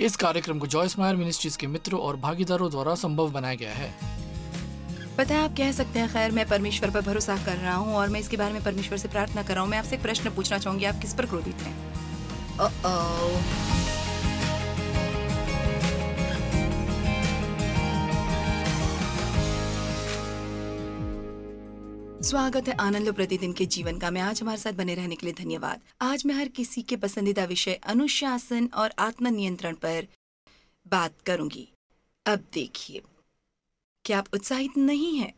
इस कार्यक्रम को जॉयस मायर मिनिस्ट्रीज के मित्रों और भागीदारों द्वारा संभव बनाया गया है पता है आप कह सकते हैं खैर मैं परमेश्वर पर भरोसा कर रहा हूँ और मैं इसके बारे में परमेश्वर से प्रार्थना कर रहा हूँ मैं आपसे एक प्रश्न पूछना चाहूंगी आप किस पर क्रोधित हैं स्वागत है आनंद लो प्रतिदिन के जीवन का मैं आज हमारे साथ बने रहने के लिए धन्यवाद आज मैं हर किसी के पसंदीदा विषय अनुशासन और आत्म नियंत्रण पर बात करूंगी अब देखिए क्या आप उत्साहित नहीं हैं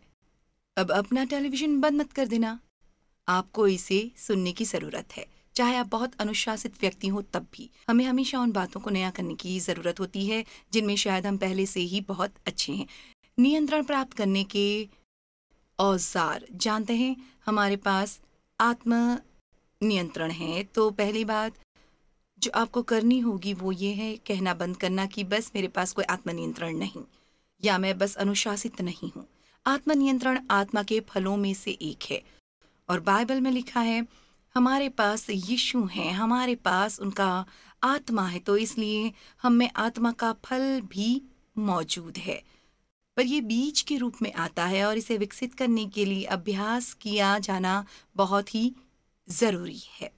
अब अपना टेलीविजन बंद मत कर देना आपको इसे सुनने की जरूरत है चाहे आप बहुत अनुशासित व्यक्ति हो तब भी हमें हमेशा उन बातों को नया करने की जरूरत होती है जिनमें शायद हम पहले से ही बहुत अच्छे हैं नियंत्रण प्राप्त करने के औजार जानते हैं हमारे पास आत्म नियंत्रण है तो पहली बात जो आपको करनी होगी वो ये है कहना बंद करना कि बस मेरे पास कोई आत्मनियंत्रण नहीं या मैं बस अनुशासित नहीं हूँ आत्मनियंत्रण आत्मा के फलों में से एक है और बाइबल में लिखा है हमारे पास यीशु हैं हमारे पास उनका आत्मा है तो इसलिए हम में आत्मा का फल भी मौजूद है पर ये बीज के रूप में आता है और इसे विकसित करने के लिए अभ्यास किया जाना बहुत ही ज़रूरी है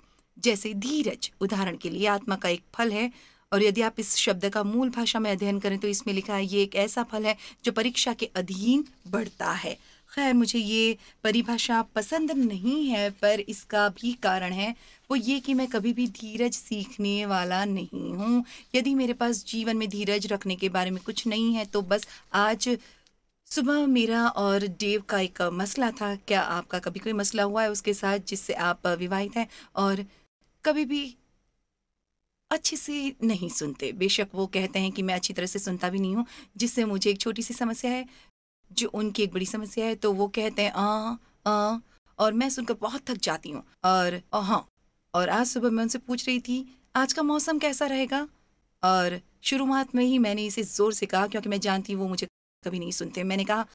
जैसे धीरज उदाहरण के लिए आत्मा का एक फल है और यदि आप इस शब्द का मूल भाषा में अध्ययन करें तो इसमें लिखा है ये एक ऐसा फल है जो परीक्षा के अधीन बढ़ता है खैर मुझे ये परिभाषा पसंद नहीं है पर इसका भी कारण है वो ये कि मैं कभी भी धीरज सीखने वाला नहीं हूँ यदि मेरे पास जीवन में धीरज रखने के बारे में कुछ नहीं है तो बस आज सुबह मेरा और देव का एक मसला था क्या आपका कभी कोई मसला हुआ है उसके साथ जिससे आप विवाहित हैं और कभी भी अच्छे से नहीं सुनते बेशक वो कहते हैं कि मैं अच्छी तरह से सुनता भी नहीं हूँ जिससे मुझे एक छोटी सी समस्या है जो उनकी एक बड़ी समस्या है तो वो कहते हैं आ, अं, आ, अं, और मैं सुनकर बहुत थक जाती हूँ और हाँ और आज सुबह मैं उनसे पूछ रही थी आज का मौसम कैसा रहेगा और शुरुआत में ही मैंने इसे ज़ोर से कहा क्योंकि मैं जानती हूँ वो मुझे कभी नहीं सुनते मैंने कहा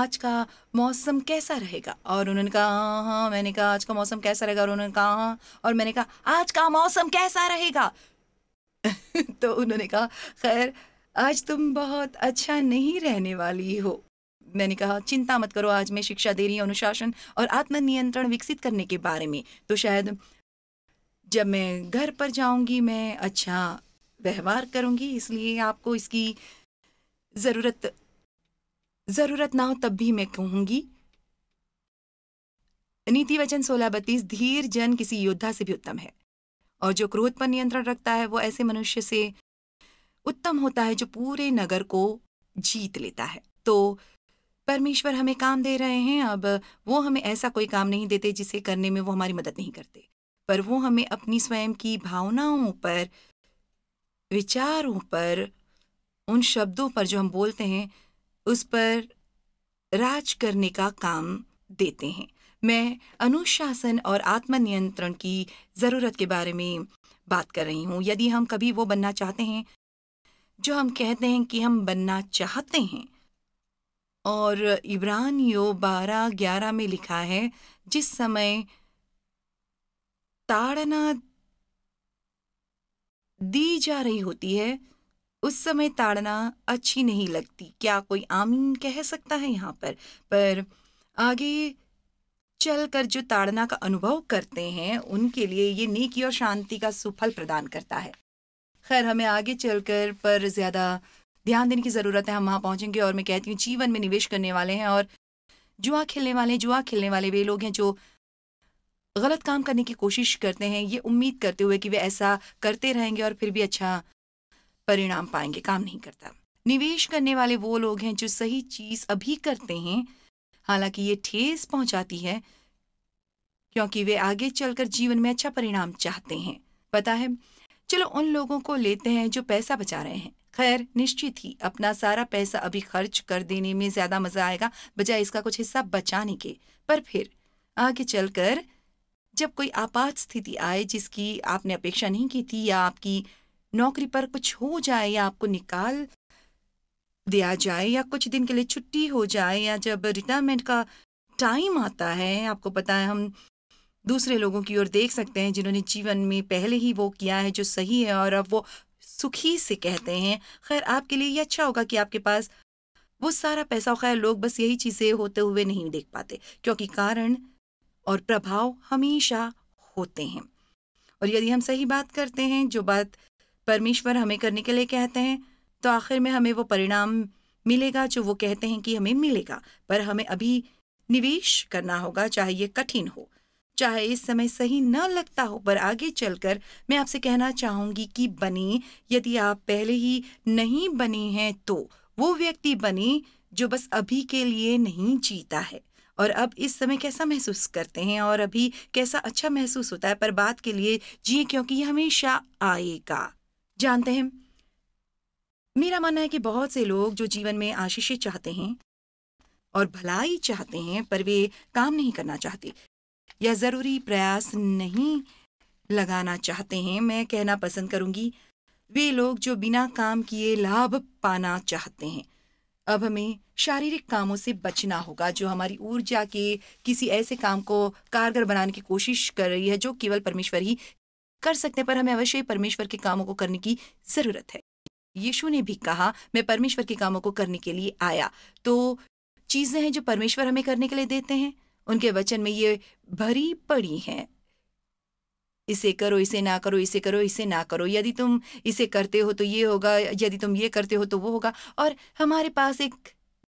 आज का मौसम कैसा रहेगा और उन्होंने कहा हाँ हाँ मैंने कहा आज का मौसम कैसा रहेगा और उन्होंने कहा हाँ और मैंने कहा आज का मौसम कैसा रहेगा तो उन्होंने कहा खैर आज तुम बहुत अच्छा नहीं रहने वाली हो मैंने कहा चिंता मत करो आज मैं शिक्षा दे रही हूँ अनुशासन और आत्मनियंत्रण विकसित करने के बारे में तो शायद जब मैं घर पर जाऊंगी मैं अच्छा व्यवहार करूंगी इसलिए आपको इसकी ज़रूरत ज़रूरत ना हो तब भी मैं कहूंगी नीति वचन सोलह बत्तीस धीर जन किसी योद्धा से भी उत्तम है और जो क्रोध पर नियंत्रण रखता है वो ऐसे मनुष्य से उत्तम होता है जो पूरे नगर को जीत लेता है तो परमेश्वर हमें काम दे रहे हैं अब वो हमें ऐसा कोई काम नहीं देते जिसे करने में वो हमारी मदद नहीं करते पर वो हमें अपनी स्वयं की भावनाओं पर विचारों पर उन शब्दों पर जो हम बोलते हैं उस पर राज करने का काम देते हैं मैं अनुशासन और आत्मनियंत्रण की ज़रूरत के बारे में बात कर रही हूँ यदि हम कभी वो बनना चाहते हैं जो हम कहते हैं कि हम बनना चाहते हैं और इब्रान यो बारह ग्यारह में लिखा है जिस समय ताड़ना दी जा रही होती है उस समय ताड़ना अच्छी नहीं लगती क्या कोई आमीन कह सकता है यहाँ पर पर आगे चलकर जो ताड़ना का अनुभव करते हैं उनके लिए ये नेकी और शांति का सुफल प्रदान करता है खैर हमें आगे चलकर पर ज़्यादा ध्यान देने की ज़रूरत है हम वहां पहुंचेंगे और मैं कहती हूँ जीवन में निवेश करने वाले हैं और जुआ खेलने वाले जुआ खेलने वाले वे लोग हैं जो गलत काम करने की कोशिश करते हैं ये उम्मीद करते हुए कि वे ऐसा करते रहेंगे और फिर भी अच्छा परिणाम पाएंगे काम नहीं करता निवेश करने वाले वो लोग हैं जो सही चीज़ अभी करते हैं हालांकि ये ठेस पहुंचाती है क्योंकि वे आगे चलकर जीवन में अच्छा परिणाम चाहते हैं पता है चलो उन लोगों को लेते हैं जो पैसा बचा रहे हैं खैर निश्चित ही अपना सारा पैसा अभी खर्च कर देने में ज्यादा मजा आएगा बजाय इसका कुछ हिस्सा बचाने के पर फिर आगे चलकर जब कोई आपात स्थिति आए जिसकी आपने अपेक्षा नहीं की थी या आपकी नौकरी पर कुछ हो जाए या आपको निकाल दिया जाए या कुछ दिन के लिए छुट्टी हो जाए या जब रिटायरमेंट का टाइम आता है आपको पता है हम दूसरे लोगों की ओर देख सकते हैं जिन्होंने जीवन में पहले ही वो किया है जो सही है और अब वो सुखी से कहते हैं खैर आपके लिए ये अच्छा होगा कि आपके पास वो सारा पैसा खैर लोग बस यही चीज़ें होते हुए नहीं देख पाते क्योंकि कारण और प्रभाव हमेशा होते हैं और यदि हम सही बात करते हैं जो बात परमेश्वर हमें करने के लिए कहते हैं तो आखिर में हमें वो परिणाम मिलेगा जो वो कहते हैं कि हमें मिलेगा पर हमें अभी निवेश करना होगा चाहे ये कठिन हो चाहे इस समय सही न लगता हो पर आगे चलकर मैं आपसे कहना चाहूंगी कि बने यदि आप पहले ही नहीं बने हैं तो वो व्यक्ति बने जो बस अभी के लिए नहीं जीता है और अब इस समय कैसा महसूस करते हैं और अभी कैसा अच्छा महसूस होता है पर बात के लिए जिए क्योंकि ये हमेशा आएगा जानते हैं मेरा मानना है कि बहुत से लोग जो जीवन में आशीष चाहते हैं और भलाई चाहते हैं पर वे काम नहीं करना चाहते या ज़रूरी प्रयास नहीं लगाना चाहते हैं मैं कहना पसंद करूंगी वे लोग जो बिना काम किए लाभ पाना चाहते हैं अब हमें शारीरिक कामों से बचना होगा जो हमारी ऊर्जा के किसी ऐसे काम को कारगर बनाने की कोशिश कर रही है जो केवल परमेश्वर ही कर सकते हैं पर हमें अवश्य परमेश्वर के कामों को करने की जरूरत है यीशु ने भी कहा मैं परमेश्वर के कामों को करने के लिए आया तो चीजें हैं जो परमेश्वर हमें करने के लिए देते हैं उनके वचन में ये भरी पड़ी हैं इसे करो इसे ना करो इसे करो इसे ना करो यदि तुम इसे करते हो तो ये होगा यदि तुम ये करते हो तो वो होगा और हमारे पास एक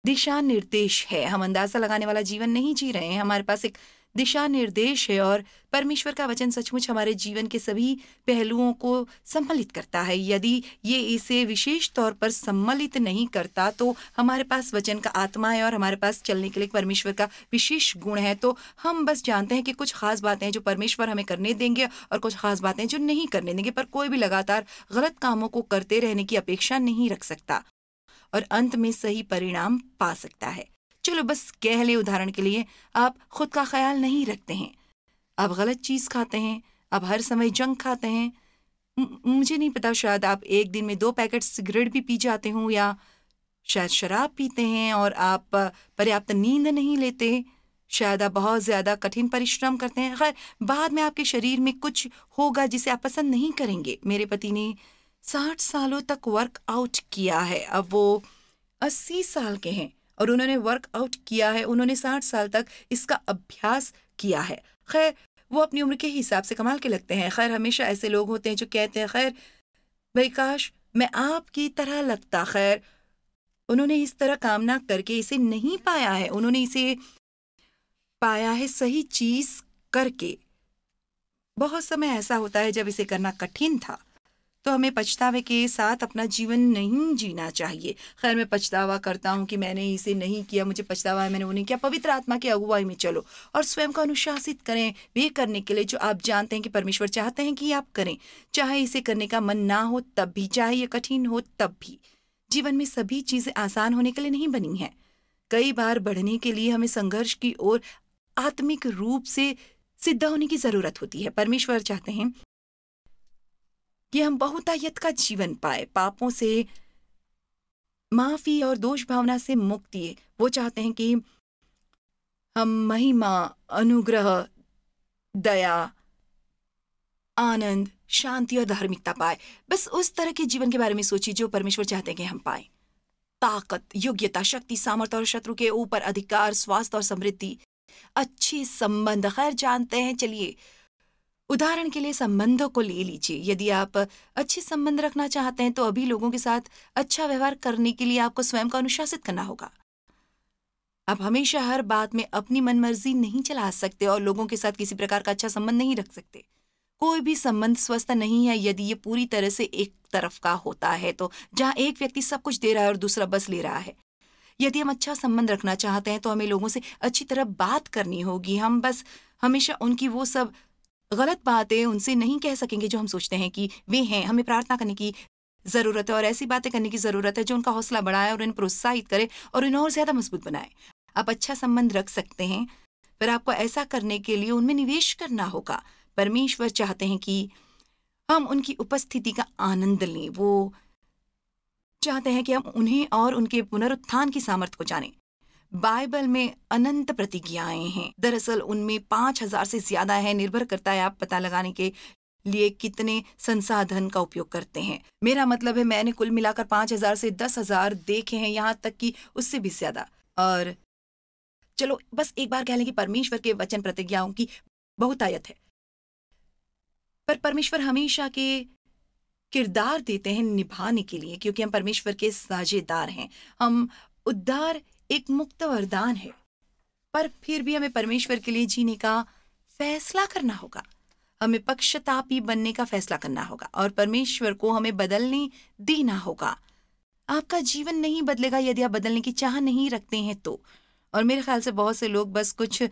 दिशा निर्देश है हम अंदाजा लगाने वाला जीवन नहीं जी रहे हैं हमारे पास एक दिशा निर्देश है और परमेश्वर का वचन सचमुच हमारे जीवन के सभी पहलुओं को सम्मिलित करता है यदि ये इसे विशेष तौर पर सम्मिलित नहीं करता तो हमारे पास वचन का आत्मा है और हमारे पास चलने के लिए परमेश्वर का विशेष गुण है तो हम बस जानते हैं कि कुछ खास बातें हैं जो परमेश्वर हमें करने देंगे और कुछ खास बातें जो नहीं करने देंगे पर कोई भी लगातार गलत कामों को करते रहने की अपेक्षा नहीं रख सकता और अंत में सही परिणाम पा सकता है चलो बस कह ले उदाहरण के लिए आप खुद का ख्याल नहीं रखते हैं आप गलत चीज़ खाते हैं आप हर समय जंक खाते हैं मुझे नहीं पता शायद आप एक दिन में दो पैकेट सिगरेट भी पी जाते हो या शायद शराब पीते हैं और आप पर्याप्त नींद नहीं लेते शायद आप बहुत ज़्यादा कठिन परिश्रम करते हैं खैर बाद में आपके शरीर में कुछ होगा जिसे आप पसंद नहीं करेंगे मेरे पति ने साठ सालों तक वर्कआउट किया है अब वो अस्सी साल के हैं और उन्होंने वर्कआउट किया है उन्होंने साठ साल तक इसका अभ्यास किया है खैर वो अपनी उम्र के हिसाब से कमाल के लगते हैं खैर हमेशा ऐसे लोग होते हैं जो कहते हैं खैर भाई काश मैं आपकी तरह लगता खैर उन्होंने इस तरह कामना करके इसे नहीं पाया है उन्होंने इसे पाया है सही चीज करके बहुत समय ऐसा होता है जब इसे करना कठिन था तो हमें पछतावे के साथ अपना जीवन नहीं जीना चाहिए खैर मैं पछतावा करता हूँ कि मैंने इसे नहीं किया मुझे पछतावा है मैंने वो नहीं किया पवित्र आत्मा की अगुवाई में चलो और स्वयं को अनुशासित करें वे करने के लिए जो आप जानते हैं कि परमेश्वर चाहते हैं कि आप करें चाहे इसे करने का मन ना हो तब भी चाहे ये कठिन हो तब भी जीवन में सभी चीज़ें आसान होने के लिए नहीं बनी हैं कई बार बढ़ने के लिए हमें संघर्ष की ओर आत्मिक रूप से सिद्ध होने की जरूरत होती है परमेश्वर चाहते हैं कि हम बहुतायत का जीवन पाए पापों से माफी और दोष भावना से मुक्ति वो चाहते हैं कि हम महिमा अनुग्रह दया आनंद शांति और धार्मिकता पाए बस उस तरह के जीवन के बारे में सोचिए जो परमेश्वर चाहते हैं कि हम पाए ताकत योग्यता शक्ति सामर्थ्य और शत्रु के ऊपर अधिकार स्वास्थ्य और समृद्धि अच्छे संबंध खैर जानते हैं चलिए उदाहरण के लिए संबंधों को ले लीजिए यदि आप अच्छे संबंध रखना चाहते हैं तो अभी लोगों के साथ अच्छा व्यवहार करने के लिए आपको स्वयं को अनुशासित करना होगा आप हमेशा हर बात में अपनी मनमर्जी नहीं चला सकते और लोगों के साथ किसी प्रकार का अच्छा संबंध नहीं रख सकते कोई भी संबंध स्वस्थ नहीं है यदि ये पूरी तरह से एक तरफ का होता है तो जहाँ एक व्यक्ति सब कुछ दे रहा है और दूसरा बस ले रहा है यदि हम अच्छा संबंध रखना चाहते हैं तो हमें लोगों से अच्छी तरह बात करनी होगी हम बस हमेशा उनकी वो सब गलत बातें उनसे नहीं कह सकेंगे जो हम सोचते हैं कि वे हैं हमें प्रार्थना करने की ज़रूरत है और ऐसी बातें करने की ज़रूरत है जो उनका हौसला बढ़ाए और उन्हें प्रोत्साहित करे और उन्हें और ज़्यादा मजबूत बनाए आप अच्छा संबंध रख सकते हैं पर आपको ऐसा करने के लिए उनमें निवेश करना होगा परमेश्वर चाहते हैं कि हम उनकी उपस्थिति का आनंद लें वो चाहते हैं कि हम उन्हें और उनके पुनरुत्थान की सामर्थ्य को जानें बाइबल में अनंत प्रतिज्ञाएं हैं दरअसल उनमें पांच हजार से ज्यादा है निर्भर करता है आप पता लगाने के लिए कितने संसाधन का उपयोग करते हैं मेरा मतलब है मैंने कुल मिलाकर पांच हजार से दस हजार देखे हैं यहाँ तक कि उससे भी ज्यादा और चलो बस एक बार कह लें कि परमेश्वर के वचन प्रतिज्ञाओं की बहुत आयत है पर परमेश्वर हमेशा के किरदार देते हैं निभाने के लिए क्योंकि हम परमेश्वर के साझेदार हैं हम उद्धार एक मुक्त वरदान है पर फिर भी हमें परमेश्वर के लिए जीने का फैसला करना होगा हमें पक्षतापी बनने का फैसला करना होगा और परमेश्वर को हमें बदलने देना होगा आपका जीवन नहीं बदलेगा यदि आप बदलने की चाह नहीं रखते हैं तो और मेरे ख्याल से बहुत से लोग बस कुछ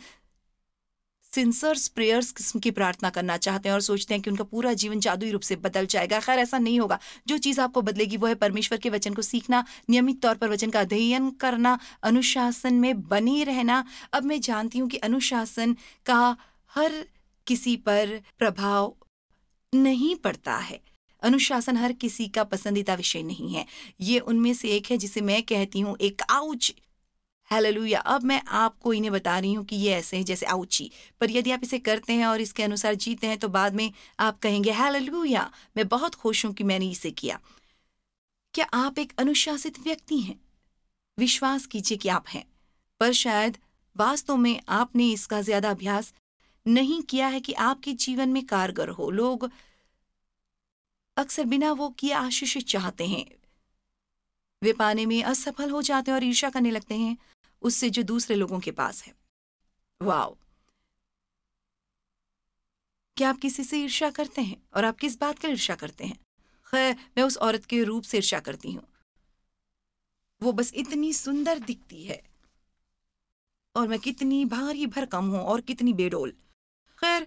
सिंसर्स प्रेयर्स किस्म की प्रार्थना करना चाहते हैं और सोचते हैं कि उनका पूरा जीवन जादुई रूप से बदल जाएगा खैर ऐसा नहीं होगा जो चीज़ आपको बदलेगी वो है परमेश्वर के वचन को सीखना नियमित तौर पर वचन का अध्ययन करना अनुशासन में बने रहना अब मैं जानती हूँ कि अनुशासन का हर किसी पर प्रभाव नहीं पड़ता है अनुशासन हर किसी का पसंदीदा विषय नहीं है ये उनमें से एक है जिसे मैं कहती हूँ एक आउच हालेलुया अब मैं आपको इन्हें बता रही हूँ कि ये ऐसे हैं जैसे आउची पर यदि आप इसे करते हैं और इसके अनुसार जीते हैं तो बाद में आप कहेंगे हालेलुया मैं बहुत खुश हूं कि मैंने इसे किया क्या आप एक अनुशासित व्यक्ति हैं विश्वास कीजिए कि आप हैं पर शायद वास्तव में आपने इसका ज्यादा अभ्यास नहीं किया है कि आपके जीवन में कारगर हो लोग अक्सर बिना वो किए आशीषित चाहते हैं वे पाने में असफल हो जाते हैं और ईर्षा करने लगते हैं उससे जो दूसरे लोगों के पास है वाओ क्या आप किसी से ईर्ष्या करते हैं और आप किस बात का ईर्ष्या करते हैं खैर मैं उस औरत के रूप से ईर्ष्या करती हूँ वो बस इतनी सुंदर दिखती है और मैं कितनी भारी भर कम हूं और कितनी बेडोल खैर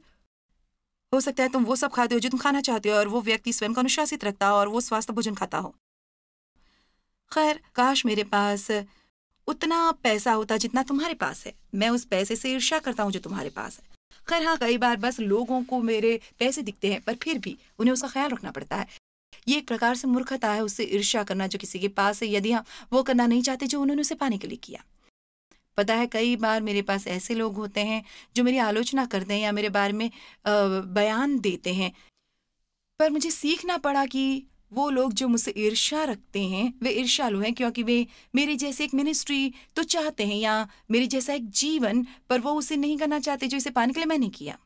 हो सकता है तुम वो सब खाते हो जो तुम खाना चाहते हो और वो व्यक्ति स्वयं का अनुशासित रखता हो और वो स्वास्थ्य भोजन खाता हो खैर काश मेरे पास उतना पैसा होता जितना तुम्हारे पास है मैं उस पैसे से ईर्षा करता हूँ जो तुम्हारे पास है खैर हाँ कई बार बस लोगों को मेरे पैसे दिखते हैं पर फिर भी उन्हें उसका ख्याल रखना पड़ता है ये एक प्रकार से मूर्खता है उससे ईर्ष्या करना जो किसी के पास है यदि हाँ वो करना नहीं चाहते जो उन्होंने उसे पाने के लिए किया पता है कई बार मेरे पास ऐसे लोग होते हैं जो मेरी आलोचना करते हैं या मेरे बारे में बयान देते हैं पर मुझे सीखना पड़ा कि वो लोग जो मुझसे ईर्षा रखते हैं वे ईर्षालु हैं क्योंकि वे मेरे जैसे एक मिनिस्ट्री तो चाहते हैं या मेरे जैसा एक जीवन पर वो उसे नहीं करना चाहते जो इसे पाने के लिए मैंने किया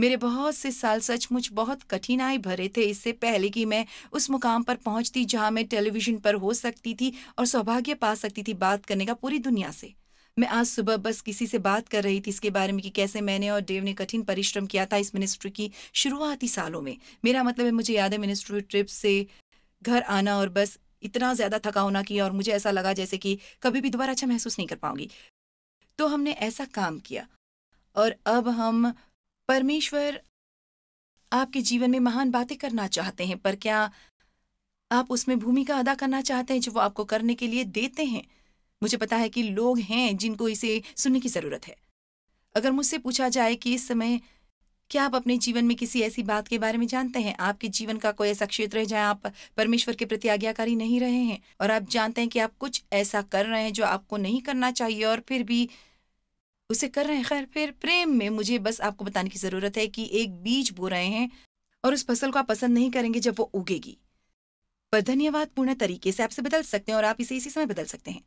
मेरे बहुत से साल सचमुच बहुत कठिनाई भरे थे इससे पहले कि मैं उस मुकाम पर पहुंचती जहां मैं टेलीविजन पर हो सकती थी और सौभाग्य पा सकती थी बात करने का पूरी दुनिया से मैं आज सुबह बस किसी से बात कर रही थी इसके बारे में कि कैसे मैंने और देव ने कठिन परिश्रम किया था इस मिनिस्ट्री की शुरुआती सालों में मेरा मतलब है मुझे याद है मिनिस्ट्री ट्रिप से घर आना और बस इतना ज़्यादा थका होना किया और मुझे ऐसा लगा जैसे कि कभी भी दोबारा अच्छा महसूस नहीं कर पाऊंगी तो हमने ऐसा काम किया और अब हम परमेश्वर आपके जीवन में महान बातें करना चाहते हैं पर क्या आप उसमें भूमिका अदा करना चाहते हैं जो वो आपको करने के लिए देते हैं मुझे पता है कि लोग हैं जिनको इसे सुनने की जरूरत है अगर मुझसे पूछा जाए कि इस समय क्या आप अपने जीवन में किसी ऐसी बात के बारे में जानते हैं आपके जीवन का कोई ऐसा क्षेत्र है जहां आप परमेश्वर के प्रति आज्ञाकारी नहीं रहे हैं और आप जानते हैं कि आप कुछ ऐसा कर रहे हैं जो आपको नहीं करना चाहिए और फिर भी उसे कर रहे हैं खैर फिर प्रेम में मुझे बस आपको बताने की जरूरत है कि एक बीज बो रहे हैं और उस फसल को आप पसंद नहीं करेंगे जब वो उगेगी पर धन्यवाद पूर्ण तरीके से आपसे बदल सकते हैं और आप इसे इसी समय बदल सकते हैं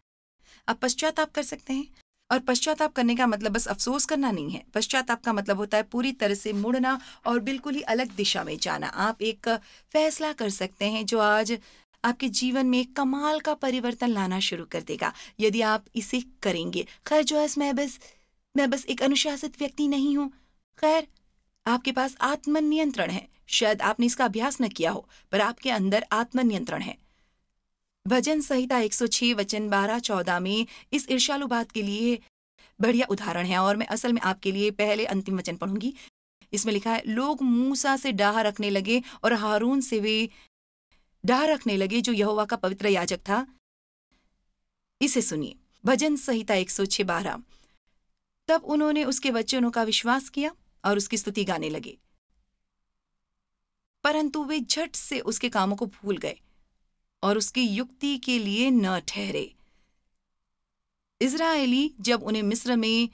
आप पश्चाताप कर सकते हैं और पश्चाताप करने का मतलब बस अफसोस करना नहीं है पश्चाताप का मतलब होता है पूरी तरह से मुड़ना और बिल्कुल ही अलग दिशा में जाना आप एक फैसला कर सकते हैं जो आज आपके जीवन में कमाल का परिवर्तन लाना शुरू कर देगा यदि आप इसे करेंगे खैर जो है मैं बस मैं बस एक अनुशासित व्यक्ति नहीं हूँ खैर आपके पास आत्मनियंत्रण है शायद आपने इसका अभ्यास न किया हो पर आपके अंदर आत्मनियंत्रण है भजन संहिता 106 वचन 12 चौदह में इस ईर्ष्यालु बात के लिए बढ़िया उदाहरण है और मैं असल में आपके लिए पहले अंतिम वचन पढ़ूंगी इसमें लिखा है लोग मूसा से डाह रखने लगे और हारून से वे डाह रखने लगे जो यहोवा का पवित्र याजक था इसे सुनिए भजन संहिता एक सौ बारह तब उन्होंने उसके वचनों का विश्वास किया और उसकी स्तुति गाने लगे परंतु वे झट से उसके कामों को भूल गए और उसकी युक्ति के लिए न ठहरे इसराइली जब उन्हें मिस्र में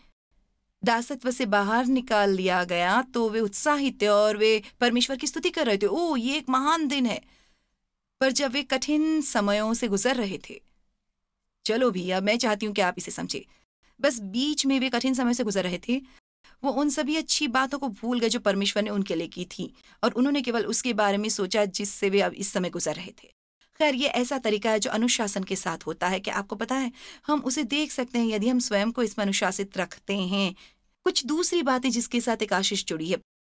दासत्व से बाहर निकाल लिया गया तो वे उत्साहित थे और वे परमेश्वर की स्तुति कर रहे थे ओ ये एक महान दिन है पर जब वे कठिन समयों से गुजर रहे थे चलो भैया मैं चाहती हूं कि आप इसे समझे बस बीच में वे कठिन समय से गुजर रहे थे वो उन सभी अच्छी बातों को भूल गए जो परमेश्वर ने उनके लिए की थी और उन्होंने केवल उसके बारे में सोचा जिससे वे अब इस समय गुजर रहे थे खैर ये ऐसा तरीका है जो अनुशासन के साथ होता है कि आपको पता है हम उसे देख सकते हैं यदि हम स्वयं को इसमें अनुशासित रखते हैं कुछ दूसरी बातें जिसके साथ एक आशीष जुड़ी है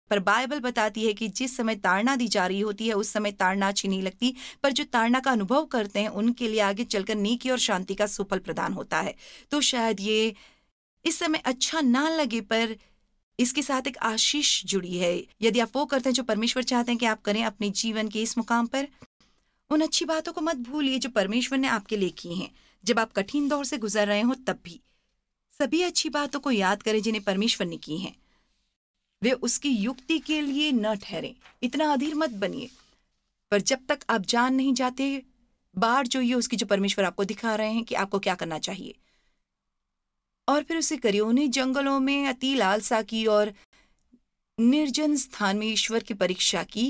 पर बाइबल बताती है कि जिस समय ताड़ना दी जा रही होती है उस समय ताड़ना अच्छी नहीं लगती पर जो ताड़ना का अनुभव करते हैं उनके लिए आगे चलकर नीकी और शांति का सुफल प्रदान होता है तो शायद ये इस समय अच्छा ना लगे पर इसके साथ एक आशीष जुड़ी है यदि आप वो करते हैं जो परमेश्वर चाहते हैं कि आप करें अपने जीवन के इस मुकाम पर उन अच्छी बातों को मत भूलिए जो परमेश्वर ने आपके लिए की हैं जब आप कठिन दौर से गुजर रहे हो तब भी सभी अच्छी बातों को याद करें जिन्हें परमेश्वर ने की हैं वे उसकी युक्ति के लिए न ठहरे इतना अधीर मत बनिए पर जब तक आप जान नहीं जाते बाढ़ जो ये उसकी जो परमेश्वर आपको दिखा रहे हैं कि आपको क्या करना चाहिए और फिर उसे करिए उन्हें जंगलों में अति लालसा की और निर्जन स्थान में ईश्वर की परीक्षा की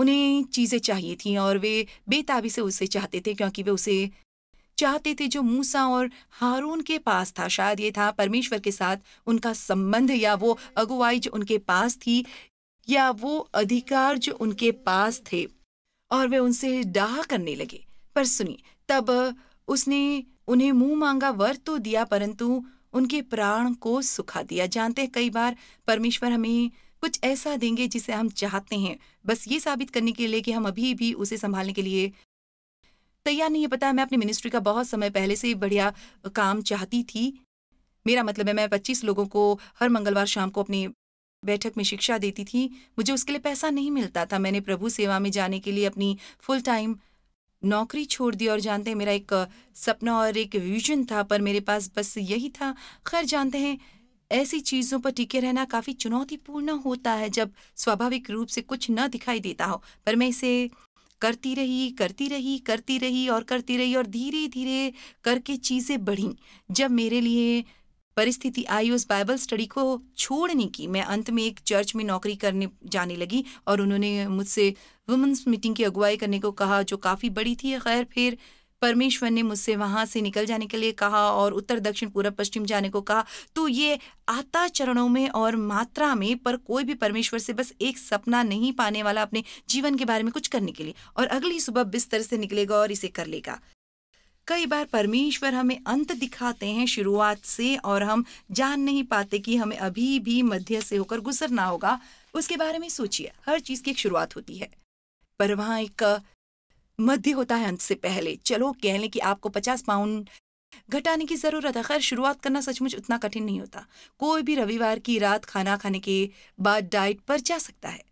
उन्हें चीज़ें चाहिए थी और वे बेताबी से उसे चाहते थे क्योंकि वे उसे चाहते थे जो मूसा और हारून के पास था शायद ये था परमेश्वर के साथ उनका संबंध या वो अगुवाई जो उनके पास थी या वो अधिकार जो उनके पास थे और वे उनसे डाह करने लगे पर सुनिए तब उसने उन्हें मुंह मांगा वर तो दिया परंतु उनके प्राण को सुखा दिया जानते हैं कई बार परमेश्वर हमें कुछ ऐसा देंगे जिसे हम चाहते हैं बस ये साबित करने के लिए कि हम अभी भी उसे संभालने के लिए तैयार नहीं है पता है मैं अपनी मिनिस्ट्री का बहुत समय पहले से बढ़िया काम चाहती थी मेरा मतलब है मैं पच्चीस लोगों को हर मंगलवार शाम को अपनी बैठक में शिक्षा देती थी मुझे उसके लिए पैसा नहीं मिलता था मैंने प्रभु सेवा में जाने के लिए अपनी फुल टाइम नौकरी छोड़ दी और जानते हैं मेरा एक सपना और एक विजन था पर मेरे पास बस यही था खैर जानते हैं ऐसी चीजों पर टिके रहना काफी चुनौतीपूर्ण होता है जब स्वाभाविक रूप से कुछ न दिखाई देता हो पर मैं इसे करती रही करती रही करती रही और करती रही और धीरे धीरे करके चीजें बढ़ी जब मेरे लिए परिस्थिति आई उस बाइबल स्टडी को छोड़ने की मैं अंत में एक चर्च में नौकरी करने जाने लगी और उन्होंने मुझसे वुमेंस मीटिंग की अगुवाई करने को कहा जो काफ़ी बड़ी थी खैर फिर परमेश्वर ने मुझसे वहां से निकल जाने के लिए कहा और उत्तर दक्षिण पूर्व पश्चिम जाने को कहा तो ये आता चरणों में और मात्रा में पर कोई भी परमेश्वर से बस एक सपना नहीं पाने वाला अपने जीवन के बारे में कुछ करने के लिए और अगली सुबह बिस्तर से निकलेगा और इसे कर लेगा कई बार परमेश्वर हमें अंत दिखाते हैं शुरुआत से और हम जान नहीं पाते कि हमें अभी भी मध्य से होकर गुजरना होगा उसके बारे में सोचिए हर चीज की एक शुरुआत होती है पर वहां एक मध्य होता है अंत से पहले चलो कह लें कि आपको पचास पाउंड घटाने की ज़रूरत है खैर शुरुआत करना सचमुच उतना कठिन नहीं होता कोई भी रविवार की रात खाना खाने के बाद डाइट पर जा सकता है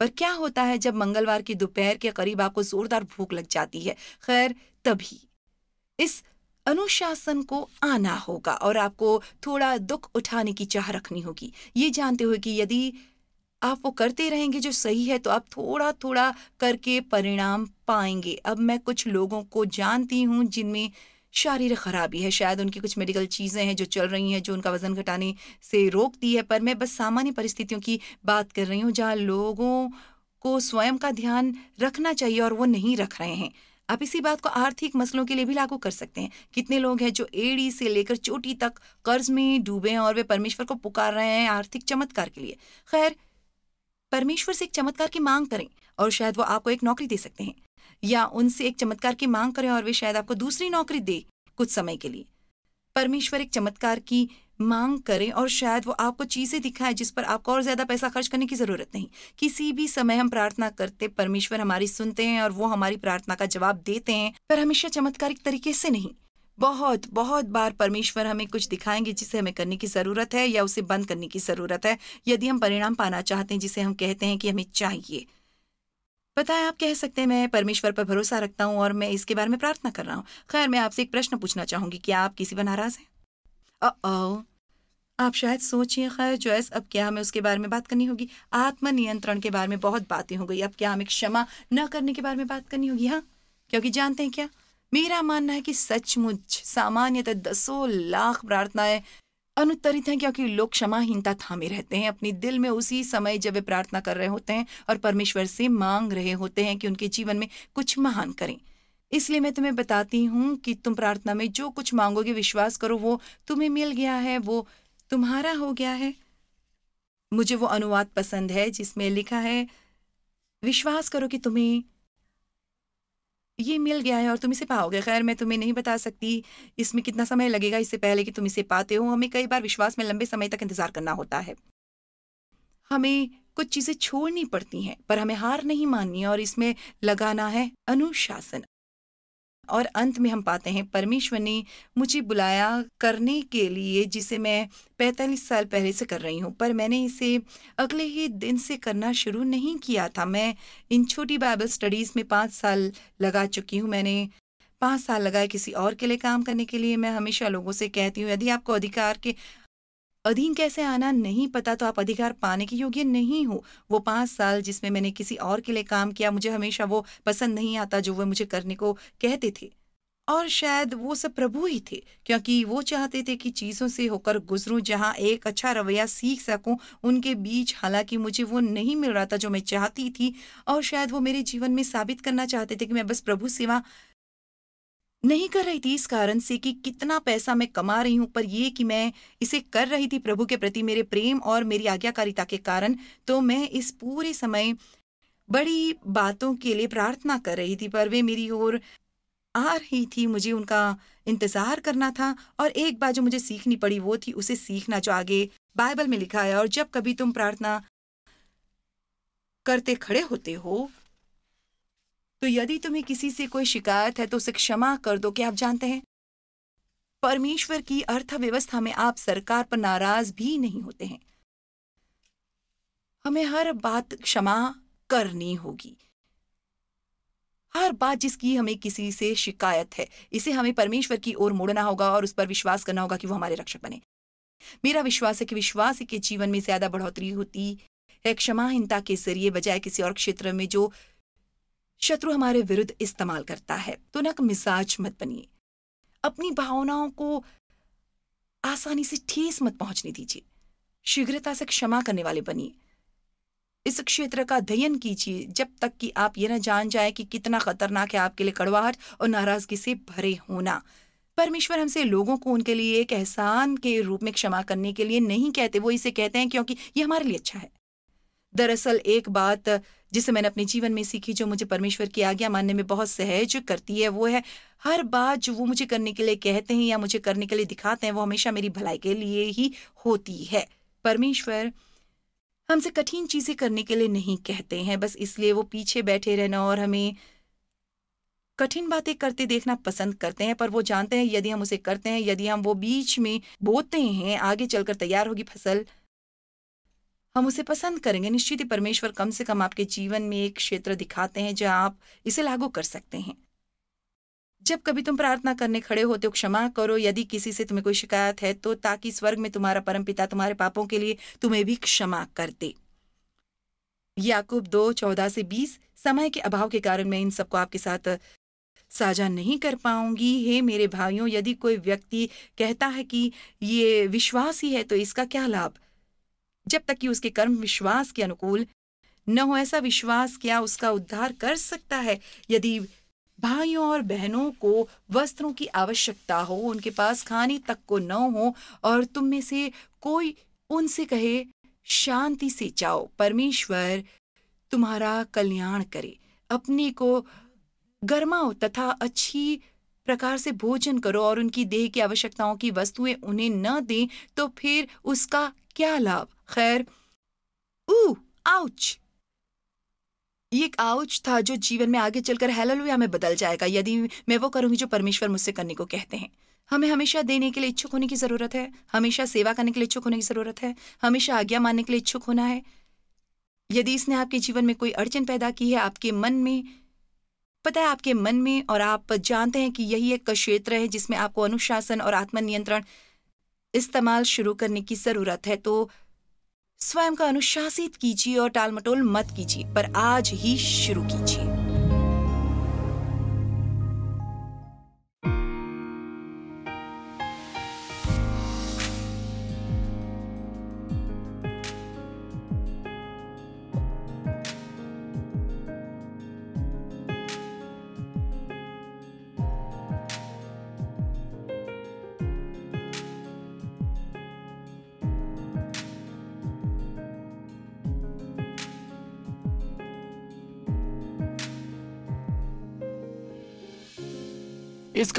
पर क्या होता है जब मंगलवार की दोपहर के करीब आपको जोरदार भूख लग जाती है खैर तभी इस अनुशासन को आना होगा और आपको थोड़ा दुख उठाने की चाह रखनी होगी ये जानते हुए कि यदि आप वो करते रहेंगे जो सही है तो आप थोड़ा थोड़ा करके परिणाम पाएंगे अब मैं कुछ लोगों को जानती हूँ जिनमें शारीरिक खराबी है शायद उनकी कुछ मेडिकल चीज़ें हैं जो चल रही हैं जो उनका वज़न घटाने से रोकती है पर मैं बस सामान्य परिस्थितियों की बात कर रही हूँ जहाँ लोगों को स्वयं का ध्यान रखना चाहिए और वो नहीं रख रहे हैं आप इसी बात को आर्थिक मसलों के लिए भी लागू कर सकते हैं कितने लोग हैं जो एड़ी से लेकर चोटी तक कर्ज में डूबे हैं और वे परमेश्वर को पुकार रहे हैं आर्थिक चमत्कार के लिए खैर परमेश्वर से एक चमत्कार की मांग करें और शायद वो आपको एक नौकरी दे सकते हैं या उनसे एक चमत्कार की मांग करें और वे शायद आपको दूसरी नौकरी दे कुछ समय के लिए परमेश्वर एक चमत्कार की मांग करें और शायद वो आपको चीजें दिखाए जिस पर आपको और ज्यादा पैसा खर्च करने की जरूरत नहीं किसी भी समय हम प्रार्थना करते परमेश्वर हमारी सुनते हैं और वो हमारी प्रार्थना का जवाब देते हैं पर हमेशा चमत्कारिक तरीके से नहीं बहुत बहुत बार परमेश्वर हमें कुछ दिखाएंगे जिसे हमें करने की ज़रूरत है या उसे बंद करने की ज़रूरत है यदि हम परिणाम पाना चाहते हैं जिसे हम कहते हैं कि हमें चाहिए पता है आप कह सकते हैं मैं परमेश्वर पर भरोसा रखता हूँ और मैं इसके बारे में प्रार्थना कर रहा हूँ खैर मैं आपसे एक प्रश्न पूछना चाहूंगी क्या आप किसी पर नाराज हैं ओ आप शायद सोचिए खैर जॉयस अब क्या हमें उसके बारे में बात करनी होगी आत्मनियंत्रण के बारे में बहुत बातें हो गई अब क्या हमें क्षमा न करने के बारे में बात करनी होगी हाँ क्योंकि जानते हैं क्या मेरा मानना है कि सचमुच सामान्यतः दसों लाख प्रार्थनाएं अनुत्तरित हैं क्योंकि लोग क्षमाहीनता थामे रहते हैं अपने दिल में उसी समय जब वे प्रार्थना कर रहे होते हैं और परमेश्वर से मांग रहे होते हैं कि उनके जीवन में कुछ महान करें इसलिए मैं तुम्हें बताती हूँ कि तुम प्रार्थना में जो कुछ मांगोगे विश्वास करो वो तुम्हें मिल गया है वो तुम्हारा हो गया है मुझे वो अनुवाद पसंद है जिसमें लिखा है विश्वास करो कि तुम्हें ये मिल गया है और तुम इसे पाओगे खैर मैं तुम्हें नहीं बता सकती इसमें कितना समय लगेगा इससे पहले कि तुम इसे पाते हो हमें कई बार विश्वास में लंबे समय तक इंतजार करना होता है हमें कुछ चीजें छोड़नी पड़ती हैं पर हमें हार नहीं माननी और इसमें लगाना है अनुशासन और अंत में हम पाते हैं परमेश्वर ने मुझे बुलाया करने के लिए जिसे मैं पैंतालीस साल पहले से कर रही हूँ पर मैंने इसे अगले ही दिन से करना शुरू नहीं किया था मैं इन छोटी बाइबल स्टडीज़ में पाँच साल लगा चुकी हूँ मैंने पाँच साल लगाए किसी और के लिए काम करने के लिए मैं हमेशा लोगों से कहती हूँ यदि आपको अधिकार के अधीन कैसे आना नहीं पता तो आप अधिकार पाने के योग्य नहीं हो वो पांच साल जिसमें मैंने किसी और के लिए काम किया मुझे हमेशा वो पसंद नहीं आता जो वह मुझे करने को कहते थे और शायद वो सब प्रभु ही थे क्योंकि वो चाहते थे कि चीज़ों से होकर गुजरूं जहां एक अच्छा रवैया सीख सकूं उनके बीच हालांकि मुझे वो नहीं मिल रहा था जो मैं चाहती थी और शायद वो मेरे जीवन में साबित करना चाहते थे कि मैं बस प्रभु सेवा नहीं कर रही थी इस कारण से कि कितना पैसा मैं कमा रही हूं पर यह कि मैं इसे कर रही थी प्रभु के प्रति मेरे प्रेम और मेरी आज्ञाकारिता के कारण तो मैं इस पूरे समय बड़ी बातों के लिए प्रार्थना कर रही थी पर वे मेरी ओर आ रही थी मुझे उनका इंतजार करना था और एक बात जो मुझे सीखनी पड़ी वो थी उसे सीखना जो आगे बाइबल में लिखा है और जब कभी तुम प्रार्थना करते खड़े होते हो तो यदि तुम्हें किसी से कोई शिकायत है तो उसे क्षमा कर दो क्या आप जानते हैं परमेश्वर की अर्थव्यवस्था में आप सरकार पर नाराज भी नहीं होते हैं हमें हर बात क्षमा करनी होगी हर बात जिसकी हमें किसी से शिकायत है इसे हमें परमेश्वर की ओर मोड़ना होगा और उस पर विश्वास करना होगा कि वो हमारे रक्षक बने मेरा विश्वास है कि विश्वास के जीवन में ज्यादा बढ़ोतरी होती है क्षमाहीनता के जरिए बजाय किसी और क्षेत्र में जो शत्रु हमारे विरुद्ध इस्तेमाल करता है तो नक मिजाज मत बनिए अपनी भावनाओं को आसानी से ठेस मत पहुंचने दीजिए शीघ्रता से क्षमा करने वाले बनिए इस क्षेत्र का अध्ययन कीजिए जब तक कि आप ये न जान जाए कि कितना खतरनाक है आपके लिए कड़वाहट और नाराजगी से भरे होना परमेश्वर हमसे लोगों को उनके लिए एक एहसान के रूप में क्षमा करने के लिए नहीं कहते वो इसे कहते हैं क्योंकि ये हमारे लिए अच्छा है दरअसल एक बात जिसे मैंने अपने जीवन में सीखी जो मुझे परमेश्वर की आज्ञा मानने में बहुत सहज करती है वो है हर बात जो वो मुझे करने के लिए कहते हैं या मुझे करने के लिए दिखाते हैं वो हमेशा मेरी भलाई के लिए ही होती है परमेश्वर हमसे कठिन चीजें करने के लिए नहीं कहते हैं बस इसलिए वो पीछे बैठे रहना और हमें कठिन बातें करते देखना पसंद करते हैं पर वो जानते हैं यदि हम उसे करते हैं यदि हम वो बीच में बोते हैं आगे चलकर तैयार होगी फसल हम उसे पसंद करेंगे निश्चित ही परमेश्वर कम से कम आपके जीवन में एक क्षेत्र दिखाते हैं जहां आप इसे लागू कर सकते हैं जब कभी तुम प्रार्थना करने खड़े होते हो क्षमा करो यदि किसी से तुम्हें कोई शिकायत है तो ताकि स्वर्ग में तुम्हारा परम पिता तुम्हारे पापों के लिए तुम्हें भी क्षमा कर दे याकूब दो चौदह से बीस समय के अभाव के कारण मैं इन सबको आपके साथ साझा नहीं कर पाऊंगी हे मेरे भाइयों यदि कोई व्यक्ति कहता है कि ये विश्वास ही है तो इसका क्या लाभ जब तक कि उसके कर्म विश्वास के अनुकूल न हो ऐसा विश्वास क्या उसका उद्धार कर सकता है यदि भाइयों और बहनों को वस्त्रों की आवश्यकता हो उनके पास खाने तक को न हो और तुम में से कोई उनसे कहे शांति से जाओ परमेश्वर तुम्हारा कल्याण करे अपने को गर्माओ तथा अच्छी प्रकार से भोजन करो और उनकी देह की आवश्यकताओं की वस्तुएं उन्हें न दें तो फिर उसका क्या लाभ खैर ऊ आउच ये एक आउच था जो जीवन में आगे चलकर हेललुया में बदल जाएगा यदि मैं वो करूंगी जो परमेश्वर मुझसे करने को कहते हैं हमें हमेशा देने के लिए इच्छुक होने की ज़रूरत है हमेशा सेवा करने के लिए इच्छुक होने की ज़रूरत है हमेशा आज्ञा मानने के लिए इच्छुक होना है यदि इसने आपके जीवन में कोई अड़चन पैदा की है आपके मन में पता है आपके मन में और आप जानते हैं कि यही एक क्षेत्र है जिसमें आपको अनुशासन और आत्मनियंत्रण इस्तेमाल शुरू करने की ज़रूरत है तो स्वयं का अनुशासित कीजिए और टालमटोल मत कीजिए पर आज ही शुरू कीजिए